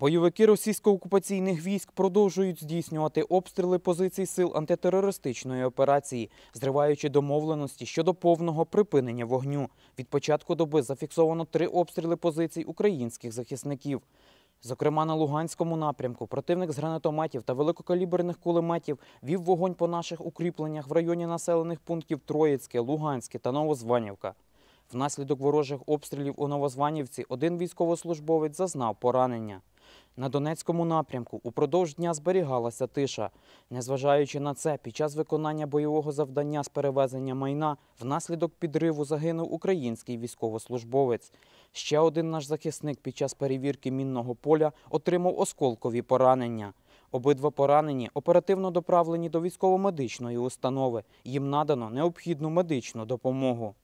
Бойовики російсько-окупаційних військ продовжують здійснювати обстріли позицій сил антитерористичної операції, зриваючи домовленості щодо повного припинення вогню. Від початку доби зафіксовано три обстріли позицій українських захисників. Зокрема, на Луганському напрямку противник з гранатометів та великокаліберних кулеметів вів вогонь по наших укріпленнях в районі населених пунктів Троїцьке, Луганське та Новозванівка. Внаслідок ворожих обстрілів у Новозванівці один військовослужбовець зазнав поранення. На Донецькому напрямку упродовж дня зберігалася тиша. Незважаючи на це, під час виконання бойового завдання з перевезення майна внаслідок підриву загинув український військовослужбовець. Ще один наш захисник під час перевірки мінного поля отримав осколкові поранення. Обидва поранені оперативно доправлені до військово-медичної установи. Їм надано необхідну медичну допомогу.